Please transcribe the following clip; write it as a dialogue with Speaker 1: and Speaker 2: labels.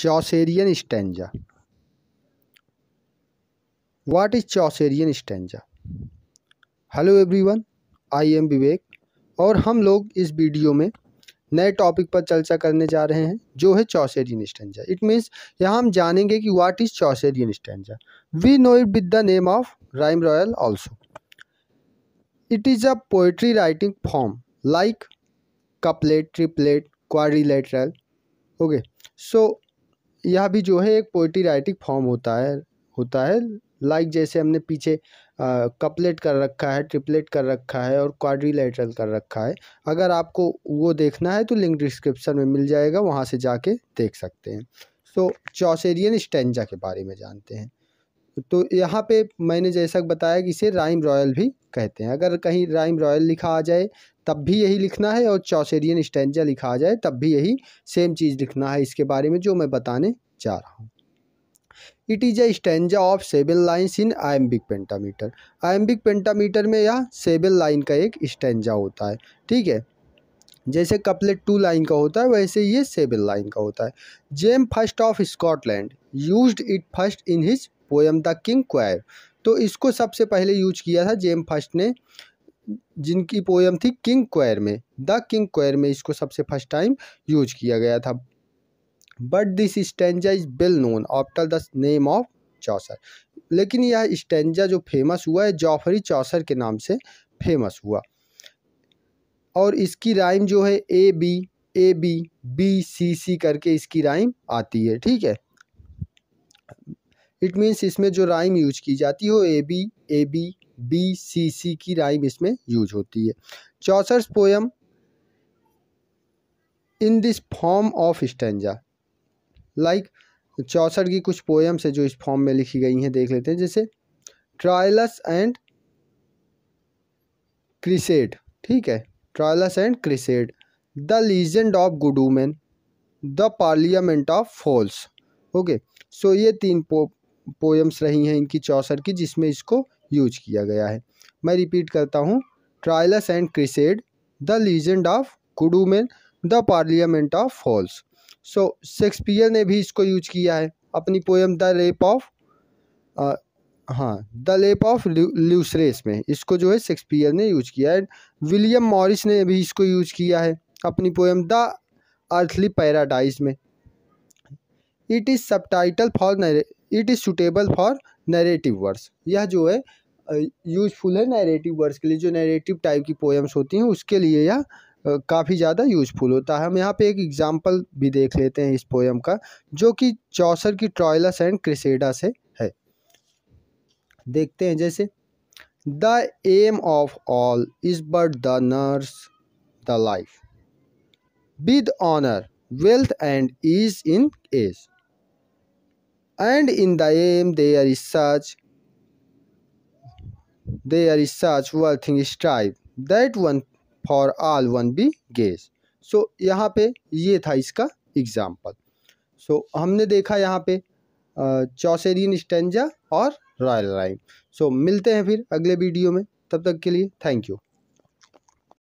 Speaker 1: चौसेरियन stanza what is Chaucerian stanza hello everyone I am Vivek और हम लोग इस वीडियो में नए टॉपिक पर चर्चा करने जा रहे हैं जो है चौसेरियन स्टेंजा इट मीन्स यहाँ हम जानेंगे कि what is Chaucerian stanza we know it with the name of rhyme royal also it is a poetry writing form like couplet triplet quadrilateral okay so यह भी जो है एक पोइट्री राइटिंग फॉर्म होता है होता है लाइक जैसे हमने पीछे कपलेट कर रखा है ट्रिपलेट कर रखा है और क्वाड्रीलेटरल कर रखा है अगर आपको वो देखना है तो लिंक डिस्क्रिप्शन में मिल जाएगा वहाँ से जाके देख सकते हैं तो चौसेरियन स्टेंजा के बारे में जानते हैं तो यहाँ पे मैंने जैसा बताया कि इसे राइम रॉयल भी कहते हैं अगर कहीं राइम रॉयल लिखा आ जाए तब भी यही लिखना है और चौसेरियन स्टेंजा लिखा आ जाए तब भी यही सेम चीज़ लिखना है इसके बारे में जो मैं बताने जा रहा हूँ it is a stanza of सेबल lines in iambic pentameter iambic pentameter में यह सेबल लाइन का एक स्टेंजा होता है ठीक है जैसे कपलेट टू लाइन का होता है वैसे ये सेबल लाइन का होता है James first of Scotland used it first in his poem the king quair तो इसको सबसे पहले यूज किया था जेम फर्स्ट ने जिनकी पोएम थी किंग क्वायर में द किंग क्वायर में इसको सबसे फर्स्ट टाइम यूज किया गया था but this stanza is well known after the name of Chaucer लेकिन यह स्टेंजा जो फेमस हुआ है जॉफरी चौसर के नाम से फेमस हुआ और इसकी राइम जो है A B A B B C C करके इसकी राइम आती है ठीक है इट मीन्स इसमें जो राइम यूज की जाती है वो A B A B B C C की राइम इसमें यूज होती है Chaucer's poem in this form of stanza like Chaucer की कुछ पोएम्स है जो इस फॉर्म में लिखी गई हैं देख लेते हैं जैसे ट्रायलस एंड क्रिसेड ठीक है Troilus and Criseyde the legend of good the parliament of fowls okay so ये तीन पोएम्स रही हैं इनकी चौसठ की जिसमें इसको यूज किया गया है मैं रिपीट करता हूँ Troilus and Criseyde the legend of good women the parliament of fowls so Shakespeare ने भी इसको यूज किया है अपनी पोएम द रेप ऑफ हाँ द लेप ऑफ ल्यूसरेस में इसको जो है शेक्सपियर ने यूज किया है विलियम मॉरिस ने भी इसको यूज किया है अपनी पोएम द अर्थली पैराडाइज में it is subtitle for it is suitable for narrative words यह जो है यूज़फुल है नरेटिव वर्ड्स के लिए जो नरेटिव टाइप की पोएम्स होती हैं उसके लिए यह काफ़ी ज़्यादा यूज़फुल होता है हम यहाँ पे एक एग्जांपल भी देख लेते हैं इस पोएम का जो कि चौसर की ट्रॉयलस एंड क्रिसेडा से है देखते हैं जैसे the aim of all is but the nurse the life with honour wealth and ease in age and in the aim their research their research worthing strive that one for all one be gaze so so, यहाँ पे ये था इसका example सो so, हमने देखा यहाँ पे Chaucerian stanza और रॉयल राइम सो so, मिलते हैं फिर अगले वीडियो में तब तक के लिए थैंक यू